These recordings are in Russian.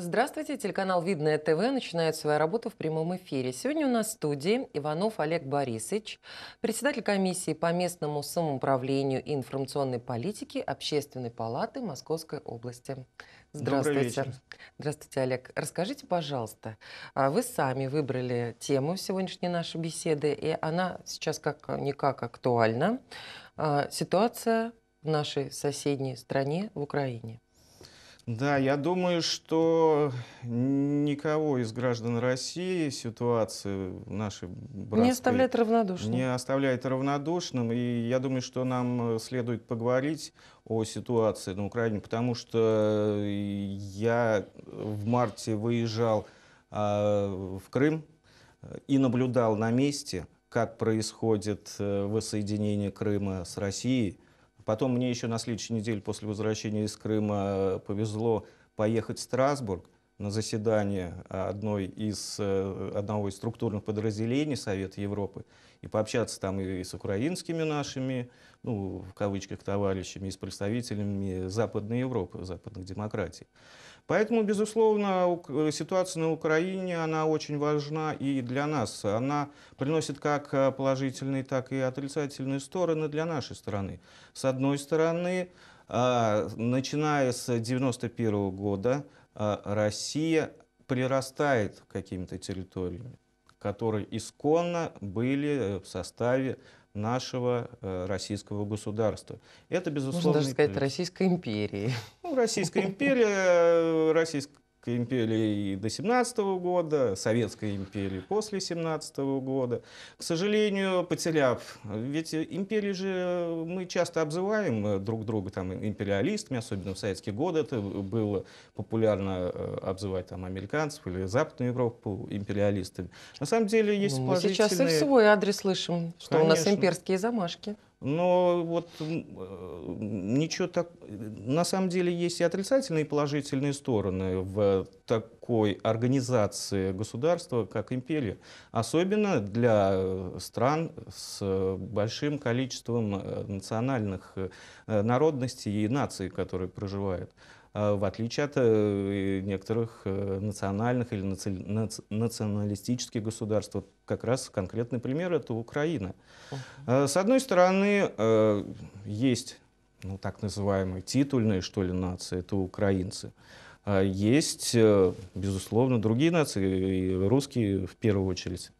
Здравствуйте, телеканал «Видное ТВ» начинает свою работу в прямом эфире. Сегодня у нас в студии Иванов Олег Борисович, председатель комиссии по местному самоуправлению и информационной политике Общественной палаты Московской области. Здравствуйте. Здравствуйте, Олег. Расскажите, пожалуйста, а вы сами выбрали тему сегодняшней нашей беседы, и она сейчас как-никак актуальна. А, ситуация в нашей соседней стране, в Украине. Да, я думаю, что никого из граждан России ситуация нашей не оставляет равнодушным. Не оставляет равнодушным, и я думаю, что нам э, следует поговорить о ситуации на Украине, потому что э, я в марте выезжал а, в Крым э, и наблюдал на месте, как происходит воссоединение Крыма с Россией. Потом мне еще на следующей неделе после возвращения из Крыма э, повезло поехать в Страсбург на заседание одной из, э, одного из структурных подразделений Совета Европы и пообщаться там и с украинскими нашими, ну, в кавычках, товарищами, и с представителями Западной Европы, западных демократий. Поэтому, безусловно, э, ситуация на Украине, она очень важна и для нас. Она приносит как э, положительные, так и отрицательные стороны для нашей страны. С одной стороны, а, начиная с 1991 года, а, Россия прирастает какими то территориями которые исконно были э, в составе нашего э, российского государства. Это, безусловно... Можно даже сказать, Российской империи. Ну, Российская империя, э, Российская Российской империи до 17 года, Советской империи после 17 года. К сожалению, потеряв, ведь империи же мы часто обзываем э, друг друга там, империалистами, особенно в советские годы это было популярно э, обзывать там, американцев или Западную Европу империалистами. На самом деле есть ну, положительные... Мы сейчас и в свой адрес слышим, что Конечно. у нас имперские замашки. Но вот э, ничего так... На самом деле есть и отрицательные, и положительные стороны в такой организации государства, как империя. Особенно для стран с большим количеством э, национальных э, народностей и наций, которые проживают. А, в отличие от э, некоторых э, национальных или наци... националистических государств. Вот как раз конкретный пример — это Украина. Э, с одной стороны, есть ну, так называемые титульные, что ли, нации — это украинцы. А есть, безусловно, другие нации, и русские в первую очередь.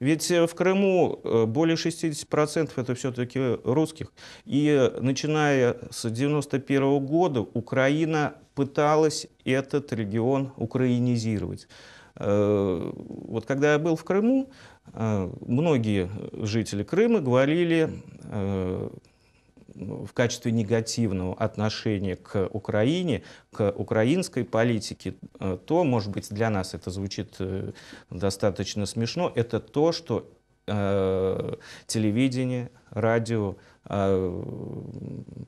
Ведь э, в Крыму э, более 60% это все-таки русских. И э, начиная с 1991 -го года Украина пыталась этот регион украинизировать. Вот когда я был в Крыму, многие жители Крыма говорили в качестве негативного отношения к Украине, к украинской политике, э, то, может быть, для нас это звучит э, достаточно смешно, это то, что э, телевидение, радио, э,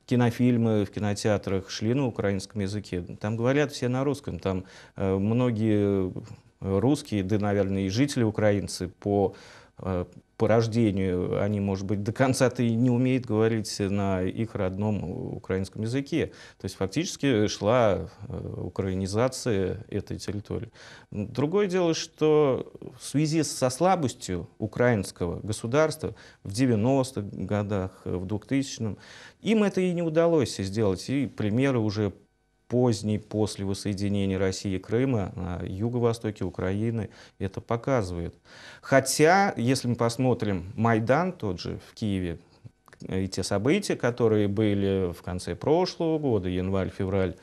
кинофильмы в кинотеатрах шли на украинском языке. Там говорят все на русском, там э, многие русские, да, наверное, и жители украинцы по Э, по рождению они, может быть, до конца ты не умеют говорить на их родном украинском языке. То есть фактически шла э, украинизация этой территории. Другое дело, что в связи со слабостью украинского государства в 90-х годах, э, в 2000-м, им это и не удалось сделать. И примеры уже поздний после воссоединения России и Крыма на юго-востоке Украины это показывает. Хотя, если мы посмотрим Майдан тот же в Киеве, э, и те события, которые были в конце прошлого года, январь-февраль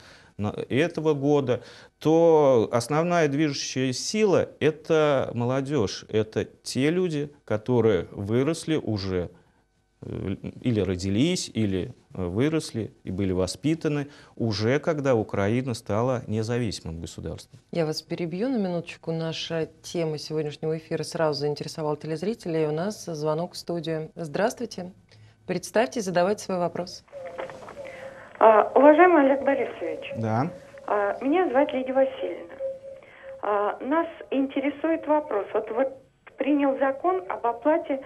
этого года, то основная движущая сила — это молодежь, это те люди, которые выросли уже э, или родились, или Э, выросли и были воспитаны уже когда Украина стала независимым государством. Я вас перебью на минуточку. Наша тема сегодняшнего эфира сразу заинтересовала телезрителей. У нас звонок в студию. Здравствуйте. Представьте, задавайте свой вопрос. А, уважаемый Олег Борисович. Да. А, меня звать Лидия Васильевна. А, нас интересует вопрос. Вот вы принял закон об оплате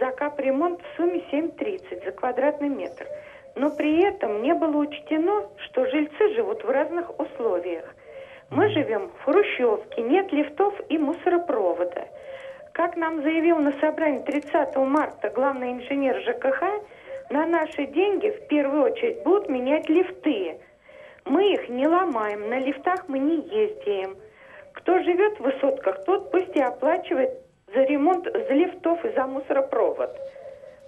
за капремонт в сумме 7,30 за квадратный метр – но при этом не было учтено, что жильцы живут в разных условиях. Мы живем в Хрущевке, нет лифтов и мусоропровода. Как нам заявил на собрании 30 марта главный инженер ЖКХ, на наши деньги в первую очередь будут менять лифты. Мы их не ломаем, на лифтах мы не ездим. Кто живет в высотках, тот пусть и оплачивает за ремонт за лифтов и за мусоропровод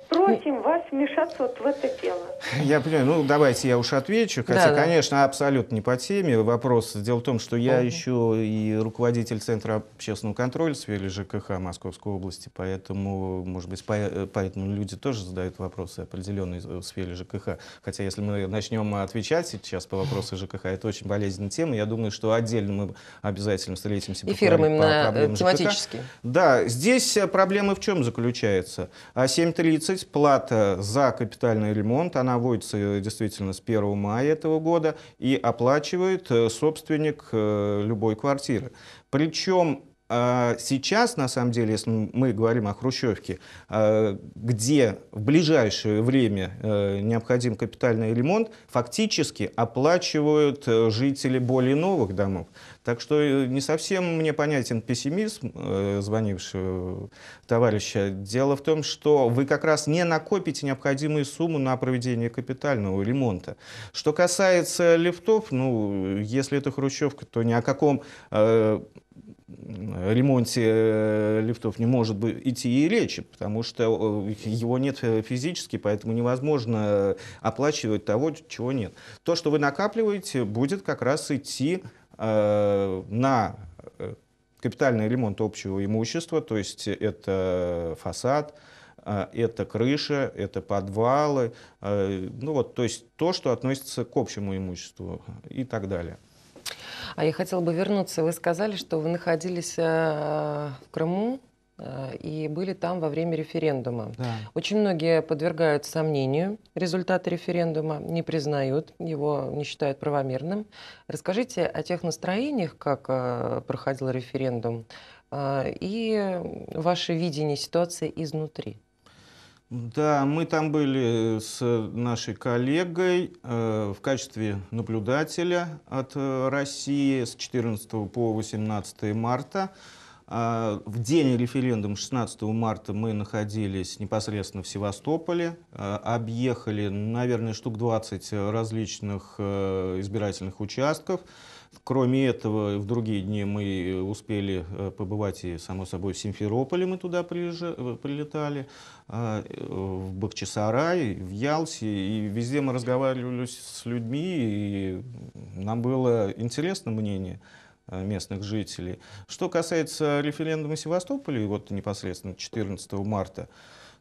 просим вас вмешаться вот в это дело. Я понимаю. Ну, давайте я уж отвечу. Хотя, да, да. конечно, абсолютно не по теме вопрос. Дело в том, что я угу. еще и руководитель Центра общественного контроля в сфере ЖКХ Московской области, поэтому, может быть, по, э, поэтому люди тоже задают вопросы определенные в сфере ЖКХ. Хотя, если мы начнем отвечать сейчас по вопросу ЖКХ, это очень болезненная тема. Я думаю, что отдельно мы обязательно встретимся Эфиром именно по тематически. ЖКХ. Да, здесь э, проблема в чем заключается? А 7.30 11. Плата за капитальный ремонт, она вводится э, действительно с 1 мая этого года и оплачивает э, собственник э, любой квартиры. Причем а сейчас, на самом деле, если мы говорим о Хрущевке, а, где в ближайшее время э, необходим капитальный ремонт, фактически оплачивают э, жители более новых домов. Так что э, не совсем мне понятен пессимизм звонившего товарища. Дело в том, что вы как раз не накопите необходимую сумму на проведение капитального ремонта. Что касается лифтов, ну, если это Хрущевка, то ни о каком ремонте э, лифтов не может быть идти и речи, потому что э, его нет э, физически, поэтому невозможно оплачивать того, чего нет. То, что вы накапливаете, будет как раз идти э, на капитальный ремонт общего имущества, то есть это фасад, это крыша, это подвалы, ну вот, то есть то, что относится к общему имуществу и так далее. А я хотела бы вернуться. Вы сказали, что вы находились э, в Крыму э, и были там во время референдума. Да. Очень многие подвергают сомнению результаты референдума, не признают, его не считают правомерным. Расскажите о тех настроениях, как э, проходил референдум, и ваше видение ситуации изнутри. Да, мы там были с нашей коллегой э, в качестве наблюдателя от э, России с 14 по 18 марта. А, в день референдума 16 марта мы находились непосредственно в Севастополе, э, объехали, наверное, штук 20 различных избирательных участков. Кроме этого, в другие дни мы э, успели э, побывать и, само собой, в Симферополе мы туда э, прилетали, а, в Бахчисарай, в Ялсе, и везде мы разговаривали с людьми, и нам было интересно мнение местных жителей. Что касается референдума в Севастополе, вот непосредственно 14 марта,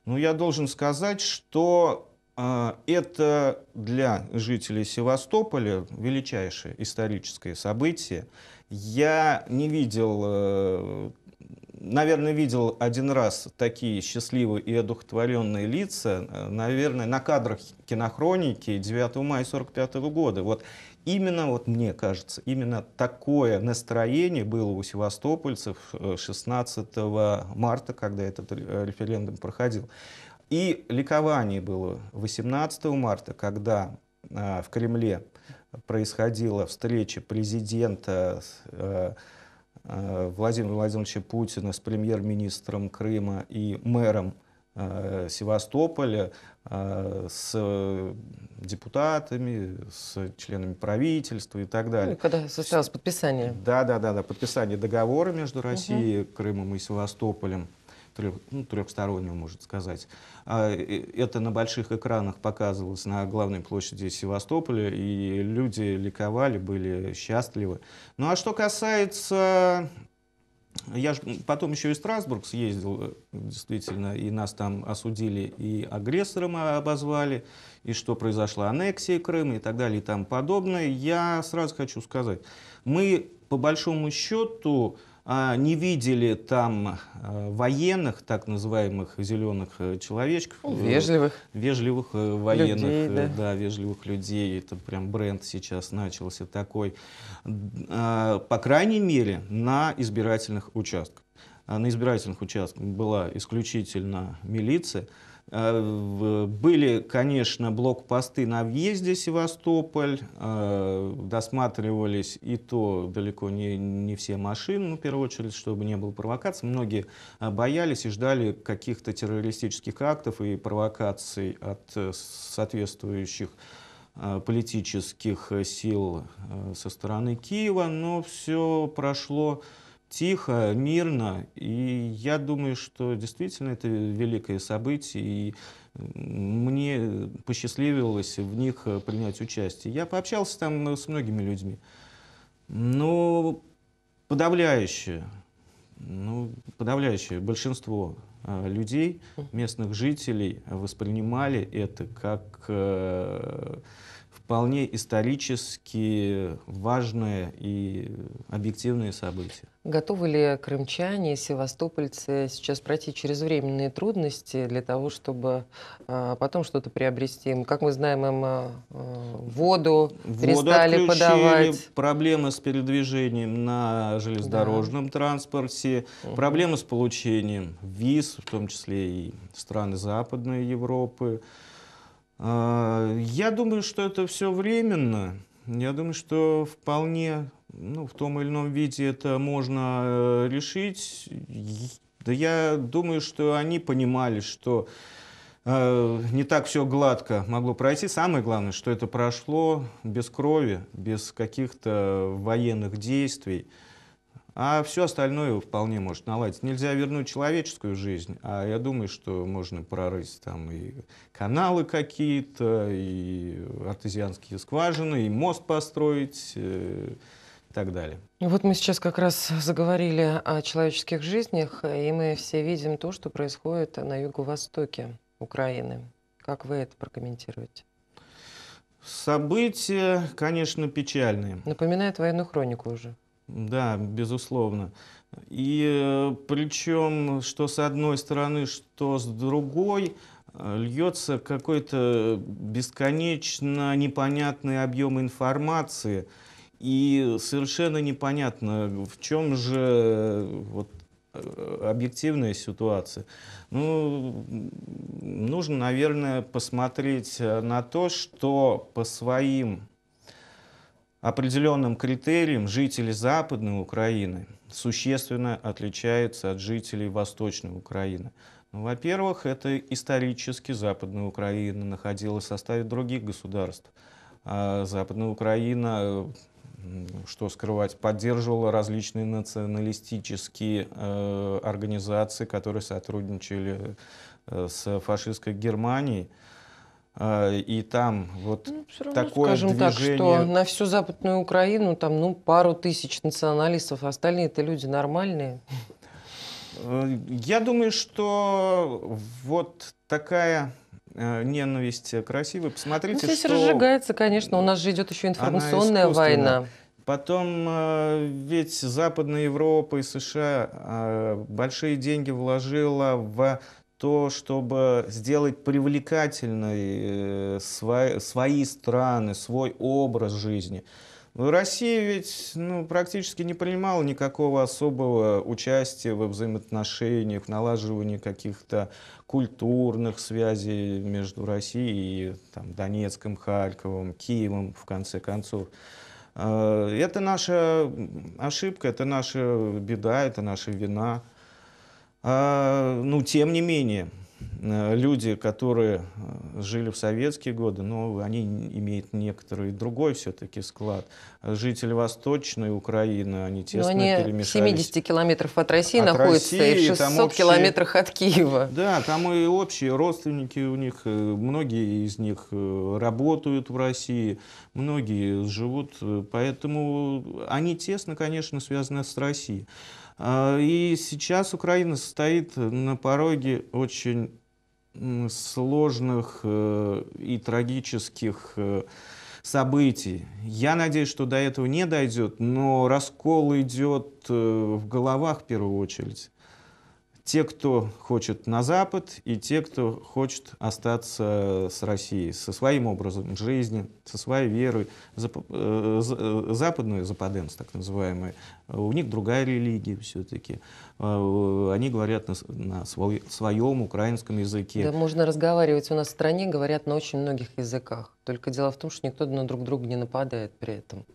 ну, я должен сказать, что а, это для жителей Севастополя величайшее историческое событие. Я не видел, э, наверное, видел один раз такие счастливые и одухотворенные лица, э, наверное, на кадрах кинохроники 9 мая 1945 года. Вот именно, вот мне кажется, именно такое настроение было у севастопольцев 16 э, марта, когда этот референдум проходил. И ликование было 18 марта, когда а, в Кремле происходила встреча президента э, э, Владимира Владимировича Путина с премьер-министром Крыма и мэром э, Севастополя, с депутатами, с членами правительства и так далее. Ну, когда состоялось подписание. Да, да, да, да, подписание договора между Россией, угу. Крымом и Севастополем трех, ну, трехстороннего, может сказать. А, э, это на больших экранах показывалось на главной площади Севастополя, и люди ликовали, были счастливы. Ну а что касается я же потом еще и в Страсбург съездил, э, действительно, и нас там осудили, и агрессором обозвали, и что произошла аннексия Крыма и так далее, и там подобное. Я сразу хочу сказать, мы по большому счету а, не видели там э, военных, так называемых зеленых э, человечков. Э, вежливых. Вежливых военных, людей, да. да, вежливых людей. Это прям бренд сейчас начался такой. А, по крайней мере, на избирательных участках. А, на избирательных участках была исключительно милиция. Э, были, конечно, блокпосты на въезде в Севастополь, э, досматривались и то далеко не, не все машины, ну, в первую очередь, чтобы не было провокаций. Многие э, боялись и ждали каких-то террористических актов и провокаций от соответствующих политических сил со стороны Киева, но все прошло тихо, мирно. И я думаю, что действительно это великое событие. И мне посчастливилось в них э, принять участие. Я пообщался там э, с многими людьми. Но подавляющее, ну, подавляющее большинство э, людей, хм. местных жителей воспринимали это как вполне исторически важное и объективное событие. Готовы ли крымчане и севастопольцы сейчас пройти через временные трудности для того, чтобы а, потом что-то приобрести? Как мы знаем, им а, э, воду, воду перестали подавать. Проблемы с передвижением на железнодорожном да. транспорте, угу. проблемы с получением виз, в том числе и страны Западной Европы. А, я думаю, что это все временно. Я думаю, что вполне ну, в том или ином виде это можно э, решить. Да я думаю, что они понимали, что э, не так все гладко могло пройти. Самое главное, что это прошло без крови, без каких-то военных действий. А все остальное вполне может наладить. Нельзя вернуть человеческую жизнь, а я думаю, что можно прорыть там и каналы какие-то, и артезианские скважины, и мост построить, э, и так далее. Ну вот мы сейчас как раз заговорили о человеческих жизнях, и мы все видим то, что происходит на юго-востоке Украины. Как вы это прокомментируете? События, конечно, печальные. Напоминает военную хронику уже. Да, безусловно. И э, причем, что с одной стороны, что с другой, э, льется какой-то бесконечно непонятный объем информации. И совершенно непонятно, в чем же э, вот объективная ситуация. Ну, нужно, наверное, посмотреть на то, что по своим определенным критериям жители Западной Украины существенно отличаются от жителей Восточной Украины. Ну, во-первых, это исторически Западная Украина находилась в составе других государств. А Западная Украина, что скрывать, поддерживала различные националистические э, организации, которые сотрудничали э, с фашистской Германией. А, и там вот ну, все равно, такое скажем движение... так, что на всю Западную Украину там ну пару тысяч националистов, а остальные это люди нормальные. Э, я думаю, что вот такая э, ненависть красивая. Ну, Посмотрите, ну, здесь что... разжигается, конечно, у нас же идет еще информационная война. Потом э, ведь Западная Европа и США большие деньги вложила в то, чтобы сделать привлекательной э, свои, свои страны, свой образ жизни. Ну, Россия ведь ну, практически не принимала никакого особого участия во взаимоотношениях, налаживании каких-то культурных связей между Россией и там, Донецком, Харьковом, Киевом, в конце концов. Э, это наша ошибка, это наша беда, это наша вина. А, ну, тем не менее, э, люди, которые э, жили в советские годы, но ну, они имеют некоторый другой все-таки склад. Жители Восточной Украины, они ну, тесно но они перемешались. 70 километров от России от находятся России, и 600 общие, километрах от Киева. Да, там и общие родственники у них, э, многие из них работают в России, многие живут, поэтому они тесно, конечно, связаны с Россией. А, и сейчас Украина стоит на пороге очень сложных э, и трагических э, событий. Я надеюсь, что до этого не дойдет, но раскол идет э, в головах в первую очередь те, кто хочет на Запад, и те, кто хочет остаться с Россией, со своим образом жизни, со своей верой. Зап э, э, западную западенцы, так называемые, у них другая религия все-таки. А, э, они говорят на, на своем украинском языке. Да, можно разговаривать. У нас в стране говорят на очень многих языках. Только дело в том, что никто на друг друга не нападает при этом.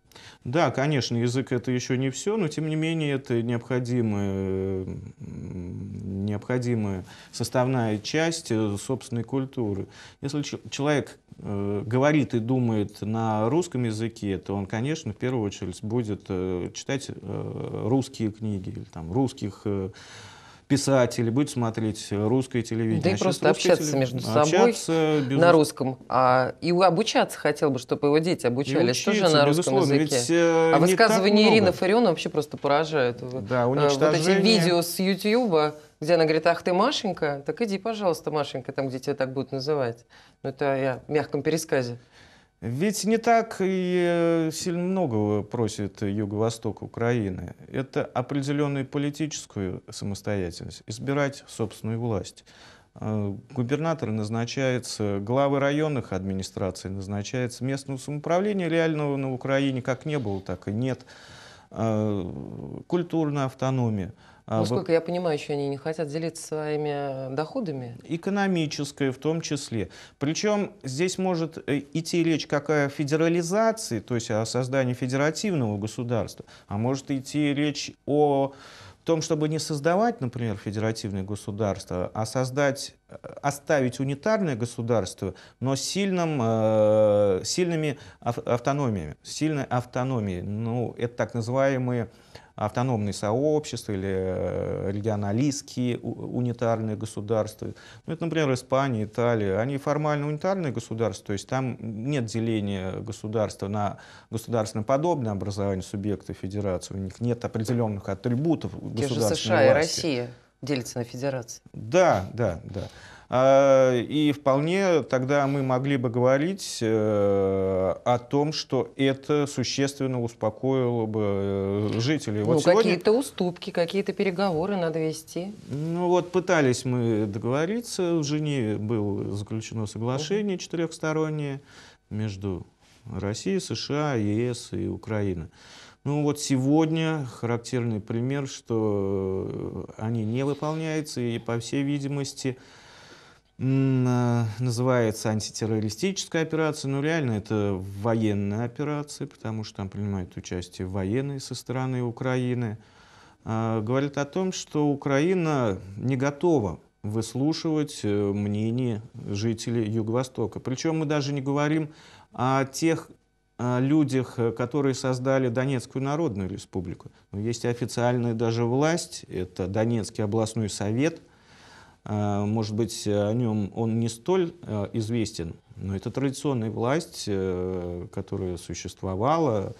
Да, конечно, язык это еще не все, но тем не менее это необходимая, необходимая составная часть э, собственной культуры. Если человек э, говорит и думает на русском языке, то он, конечно, в первую очередь будет э, читать русские книги или там, русских писать или будет смотреть русское телевидение. Да и а просто общаться телев... между а собой общаться, на русском. А, и обучаться хотел бы, чтобы его дети обучались учиться, тоже на русском языке. Ведь, э, а высказывания Ирины Фариона вообще просто поражают. Да, уничтожение... Э, вот эти видео с Ютьюба, где она говорит, ах ты Машенька, так иди, пожалуйста, Машенька, там, где тебя так будут называть. Ну, это я в мягком пересказе. Ведь не так и э, сильно много просит Юго-Восток Украины. Это определенную политическую самостоятельность, избирать собственную власть. Э, Губернаторы назначаются, главы районных администраций назначаются, местного самоуправления реального на Украине как не было, так и нет. Э, культурная автономия. А Насколько ну, я понимаю, еще они не хотят делиться своими э, доходами? Экономической в том числе. Причем здесь может э, идти речь как о федерализации, то есть о создании федеративного государства, а может идти речь о том, чтобы не создавать, например, федеративное государство, а создать, э, оставить унитарное государство, но сильным, э, сильными автономиями, сильной автономией. Ну, это так называемые автономные сообщества или э, регионалистские унитарные государства. Ну, это, например, Испания, Италия. Они формально унитарные государства, то есть там нет деления государства на государственно подобное образование субъекта федерации. У них нет определенных атрибутов Те государственной же США власти. и Россия делятся на федерации. Да, да, да. А, и вполне тогда мы могли бы говорить э, о том, что это существенно успокоило бы э, жителей. Ну, вот ну, сегодня... какие-то уступки, какие-то переговоры надо вести. Ну, вот пытались мы договориться. В Женеве было заключено соглашение угу. четырехстороннее между Россией, США, ЕС и Украиной. Ну вот сегодня характерный пример, что э, они не выполняются и, по всей видимости, а, называется антитеррористическая операция, но реально это военная операция, потому что там принимают участие военные со стороны Украины. А, Говорит о том, что Украина не готова выслушивать э, мнение жителей Юго-Востока. Причем мы даже не говорим о тех людях, э, которые создали Донецкую Народную Республику. есть официальная даже власть, это Донецкий областной совет – а, может быть, о нем он не столь э, известен, но это традиционная власть, э, которая существовала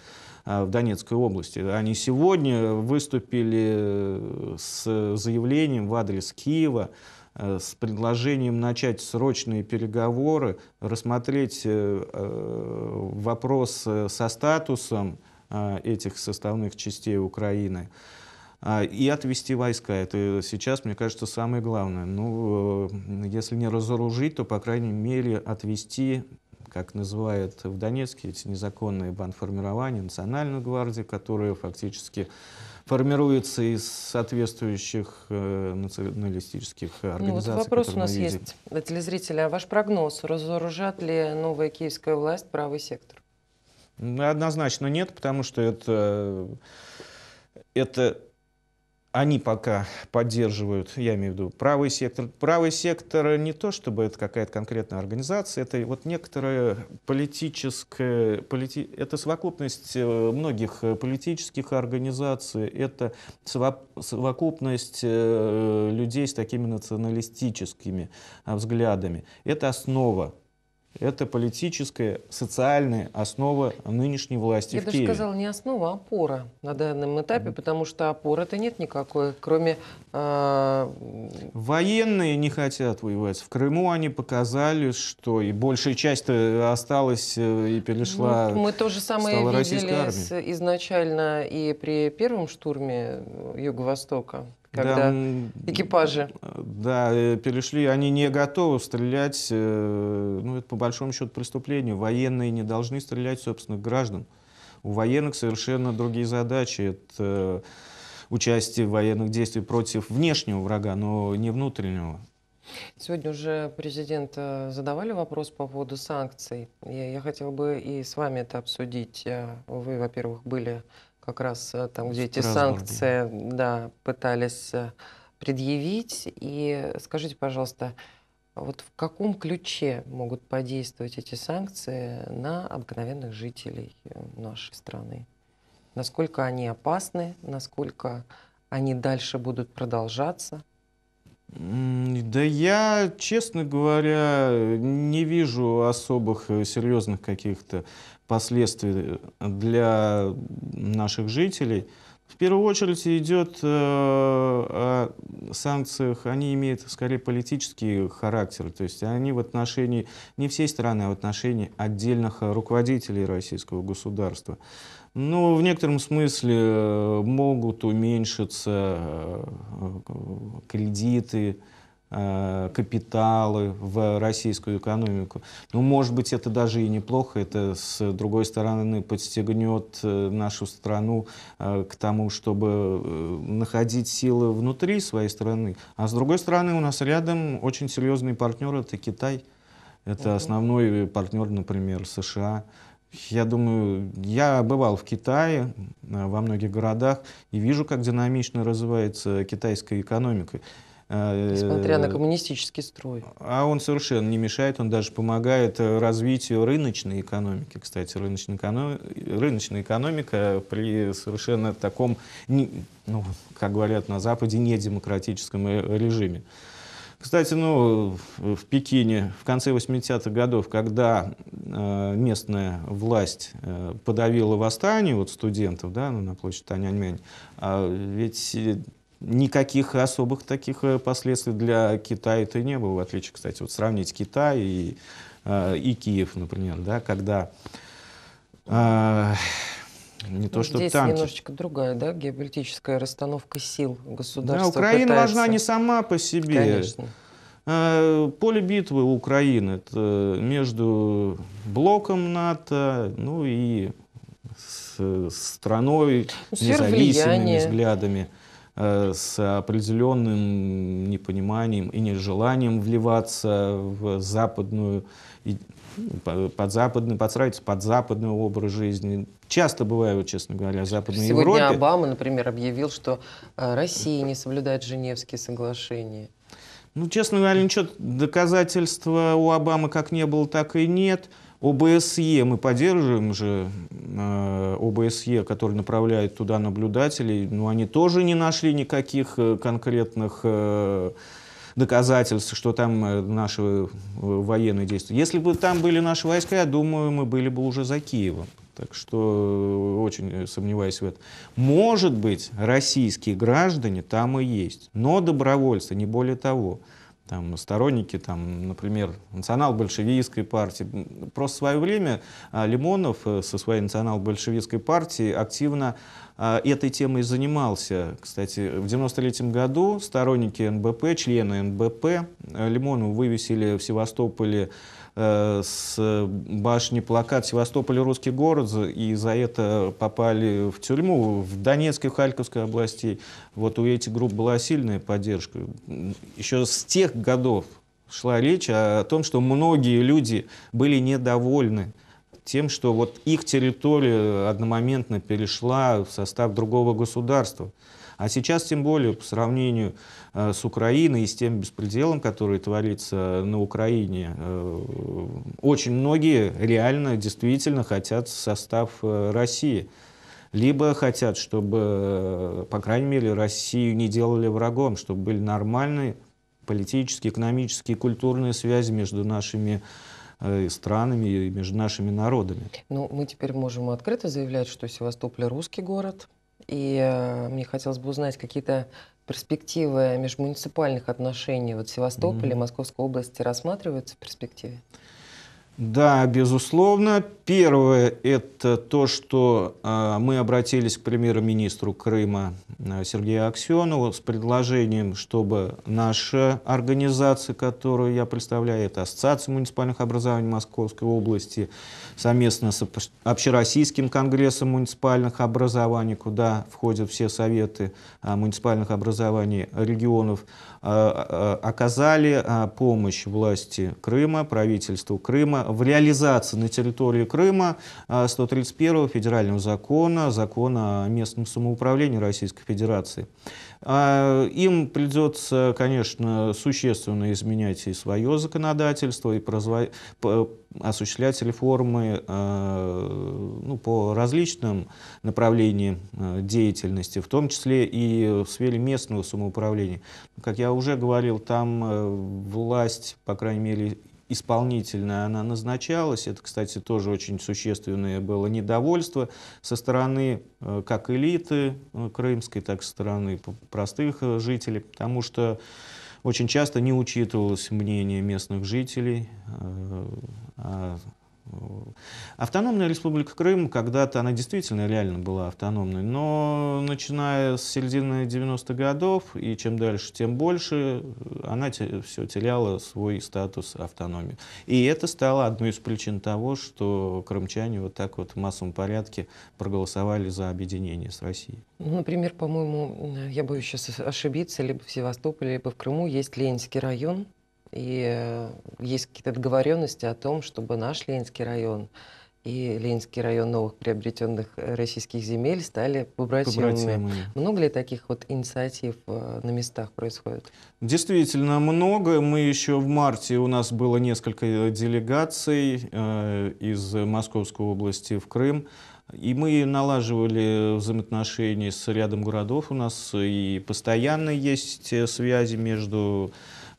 э, в Донецкой области. Они сегодня выступили с заявлением в адрес Киева, с предложением начать срочные переговоры, рассмотреть вопрос со статусом этих составных частей Украины. А, и отвести войска. Это сейчас, мне кажется, самое главное. Ну, э, если не разоружить, то, по крайней мере, отвести как называют в Донецке эти незаконные бандформирования, национальную гвардию, которые фактически формируется из соответствующих э, националистических организаций. Ну, вот вопрос у нас видим. есть, телезрители. Э, а ваш прогноз, разоружат ли новая киевская власть правый сектор? Однозначно нет, потому что это, э, это они пока поддерживают, я имею в виду, правый сектор. Правый сектор не то, чтобы это какая-то конкретная организация, это вот некоторая политическая, полити, это совокупность э, многих э, политических организаций, это совокупность э, людей с такими националистическими взглядами. Это основа это политическая, социальная основа нынешней власти Я в даже Киеве. сказала не основа, а опора на данном этапе, потому что опоры-то нет никакой, кроме... Э... Военные не хотят воевать. В Крыму они показали, что и большая часть осталась э, и перешла... Ну, мы то же самое видели с, изначально и при первом штурме Юго-Востока когда да, экипажи. Да, э, перешли, они не готовы стрелять, э, ну, это по большому счету преступление. Военные не должны стрелять собственных граждан. У военных совершенно другие задачи. Это э, участие в военных действиях против внешнего врага, но не внутреннего. Сегодня уже президент задавали вопрос по поводу санкций. Я, я хотела бы и с вами это обсудить. Вы, во-первых, были как раз э, там, где эти санкции да, пытались э, предъявить. И скажите, пожалуйста, вот в каком ключе могут подействовать эти санкции на обыкновенных жителей э, нашей страны? Насколько они опасны, насколько они дальше будут продолжаться? Да я, честно говоря, не вижу особых серьезных каких-то последствий для наших жителей. В первую очередь идет э, о санкциях, они имеют скорее политический характер, то есть они в отношении не всей страны, а в отношении отдельных руководителей российского государства. Но в некотором смысле э, могут уменьшиться э, кредиты, Э, капиталы в российскую экономику. Ну, может быть, это даже и неплохо. Это, с другой стороны, подстегнет э, нашу страну э, к тому, чтобы находить силы внутри своей страны. А с другой стороны, у нас рядом очень серьезный партнер — это Китай. Это основной партнер, например, США. Я думаю, я бывал в Китае, во многих городах, и вижу, как динамично развивается китайская экономика. Несмотря на э, коммунистический строй. А он совершенно не мешает, он даже помогает э, развитию рыночной экономики. Кстати, рыночная, эконом... экономика при совершенно таком, ну, как говорят на Западе, недемократическом э, режиме. Кстати, ну, в Пекине в конце 80-х годов, когда э, местная власть э, подавила восстание вот студентов да, ну, на площади Таняньмянь, а э, ведь никаких особых таких э, последствий для Китая это не было. В отличие, кстати, вот сравнить Китай и, э, и Киев, например, да, когда а, не то, ну, что Здесь танки. немножечко другая, да, геополитическая расстановка сил государства. Да, Украина пытается... важна не сама по себе. Конечно. Поле битвы Украины это между блоком НАТО, ну и с страной, ну, независимыми влияние. взглядами. Э, с определенным непониманием и нежеланием вливаться в западную, под западный, подстраиваться под западный образ жизни. Часто бывают, честно говоря, в Западной Сегодня Европе. Сегодня Обама, например, объявил, что э, Россия не соблюдает Женевские соглашения. Ну, честно говоря, ничего доказательства у Обамы как не было, так и нет. ОБСЕ мы поддерживаем же, э, ОБСЕ, который направляет туда наблюдателей, но они тоже не нашли никаких э, конкретных э, доказательств, что там наши военные действия. Если бы там были наши войска, я думаю, мы были бы уже за Киевом. Так что очень сомневаюсь в этом. Может быть, российские граждане там и есть, но добровольцы, не более того там, ну, сторонники, там, например, национал-большевистской партии. Просто в свое время а, Лимонов э, со своей национал-большевистской партией активно а, этой темой занимался. Кстати, в 93 году сторонники НБП, члены НБП э, Лимонова вывесили в Севастополе Э, с башни плакат «Севастополь – русский город», и за это попали в тюрьму в Донецкой, в Харьковской области Вот у этих групп была сильная поддержка. Еще с тех годов шла речь о том, что многие люди были недовольны тем, что вот их территория одномоментно перешла в состав другого государства. А сейчас, тем более, по сравнению с Э, с Украиной и с тем беспределом, который творится на Украине. Э, очень многие реально, действительно хотят состав э, России. Либо хотят, чтобы, по крайней мере, Россию не делали врагом, чтобы были нормальные политические, экономические, культурные связи между нашими странами и между нашими народами. Ну, мы теперь можем открыто заявлять, что Севастополь русский город. И мне хотелось бы узнать какие-то перспективы межмуниципальных отношений вот Севастополя mm-hmm. и Московской области рассматриваются в перспективе? Да, безусловно. Первое – это то, что э, мы обратились к премьер-министру Крыма э, Сергею Аксенову с предложением, чтобы наша организация, которую я представляю, это Ассоциация муниципальных образований Московской области, совместно с Общероссийским конгрессом муниципальных образований, куда входят все советы э, муниципальных образований регионов, оказали помощь власти Крыма, правительству Крыма в реализации на территории Крыма 131 а, федерального закона, закона о местном самоуправлении Российской Федерации. А, им придется, конечно, существенно изменять и свое законодательство, и осуществлять реформы а, ну, по различным направлениям деятельности, в том числе и в сфере местного самоуправления. Как я уже говорил, там власть, по крайней мере, исполнительная она назначалась. Это, кстати, тоже очень существенное было недовольство со стороны э, как элиты э, крымской, так и со стороны простых э, жителей, потому что очень часто не учитывалось мнение местных жителей, а Автономная республика Крым когда-то, она действительно реально была автономной, но начиная с середины 90-х годов, и чем дальше, тем больше, она все теряла свой статус автономии. И это стало одной из причин того, что крымчане вот так вот в массовом порядке проголосовали за объединение с Россией. Ну, например, по-моему, я боюсь сейчас ошибиться, либо в Севастополе, либо в Крыму есть Ленинский район, и э, есть какие-то договоренности о том, чтобы наш Ленинский район и Ленинский район новых приобретенных э, российских земель стали побратимами. Много ли таких вот инициатив э, на местах происходит? Действительно много. Мы еще в марте, у нас было несколько делегаций из Московской области в Крым. И мы налаживали взаимоотношения с рядом городов. У нас и постоянно есть связи между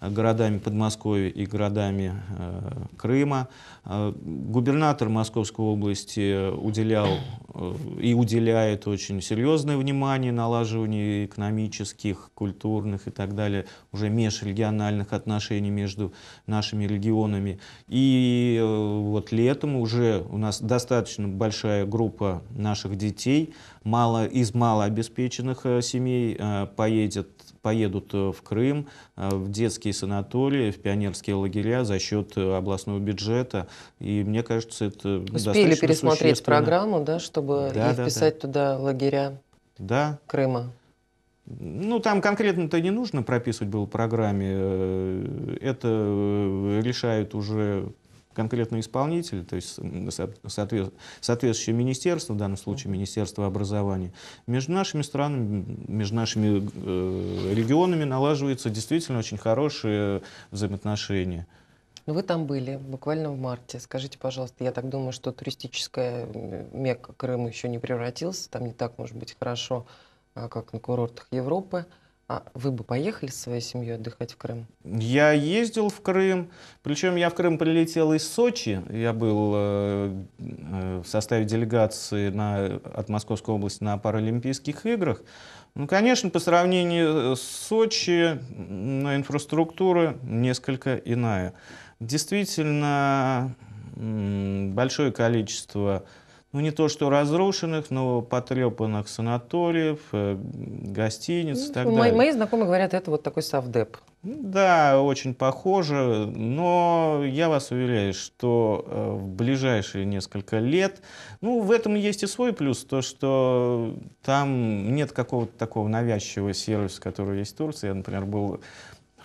городами Подмосковья и городами э, Крыма. Э, губернатор Московской области уделял э, и уделяет очень серьезное внимание налаживанию экономических, культурных и так далее, уже межрегиональных отношений между нашими регионами. И вот летом уже у нас достаточно большая группа наших детей мало, из малообеспеченных семей поедет поедут э, в Крым, э, в детские санатории, в пионерские лагеря за счет э, областного бюджета. И мне кажется, это Успели пересмотреть программу, да, чтобы да, и да, вписать да. туда лагеря да. Крыма. Ну, там конкретно-то не нужно прописывать было в программе. Это решают уже конкретный исполнитель, то есть соответствующее министерство, в данном случае Министерство образования, между нашими странами, между нашими э, регионами налаживаются действительно очень хорошие взаимоотношения. Но ну, вы там были буквально в марте. Скажите, пожалуйста, я так думаю, что туристическая Мекка Крым еще не превратился, там не так, может быть, хорошо, а, как на курортах Европы. А вы бы поехали со своей семьей отдыхать в Крым? Я ездил в Крым, причем я в Крым прилетел из Сочи. Я был э, э, в составе делегации на, от Московской области на Паралимпийских играх. Ну, конечно, по сравнению э, с Сочи, ну, инфраструктура несколько иная. Действительно, большое количество ну не то что разрушенных, но потрепанных санаториев, э, гостиниц ну, и так мои, далее. Мои знакомые говорят, это вот такой совдеп. Да, очень похоже, но я вас уверяю, что э, в ближайшие несколько лет, ну, в этом есть и свой плюс, то, что там нет какого-то такого навязчивого сервиса, который есть в Турции. Я, например, был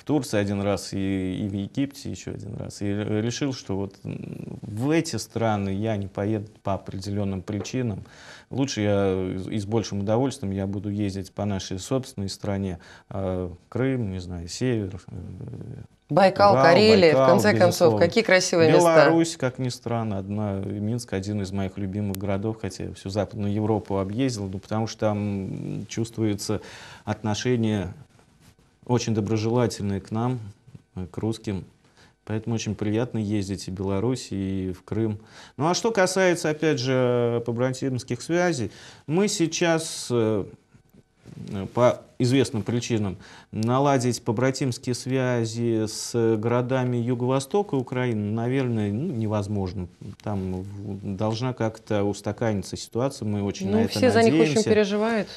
Турции один раз и, и в Египте еще один раз. И решил, что вот в эти страны я не поеду по определенным причинам. Лучше я и с большим удовольствием я буду ездить по нашей собственной стране. А, Крым, не знаю, север, э, Байкал, Урал, Карелия, Байкал, в конце безусловно. концов, какие красивые Беларусь, места. Беларусь, как ни странно, одна, Минск один из моих любимых городов, хотя я всю Западную Европу объездил, ну, потому что там чувствуется отношение очень доброжелательные к нам, э, к русским. Поэтому очень приятно ездить и в Беларусь, и в Крым. Ну а что касается, опять же, побратимских связей, мы сейчас э, э, по известным причинам наладить побратимские связи с городами юго-востока Украины, наверное, ну, невозможно. Там должна как-то устаканиться ситуация, мы очень ну, на это все надеемся. за них очень переживают.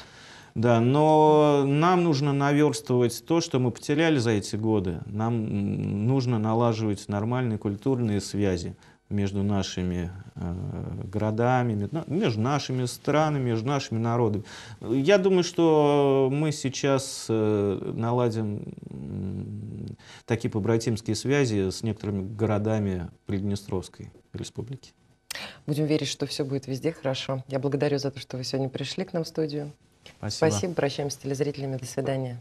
Да, но нам нужно наверстывать то, что мы потеряли за эти годы. Нам нужно налаживать нормальные культурные связи между нашими э, городами, ну, между нашими странами, между нашими народами. Я думаю, что мы сейчас э, наладим э, такие побратимские связи с некоторыми городами Приднестровской республики. Будем верить, что все будет везде хорошо. Я благодарю за то, что вы сегодня пришли к нам в студию. Спасибо. Спасибо. Прощаемся с телезрителями. До свидания.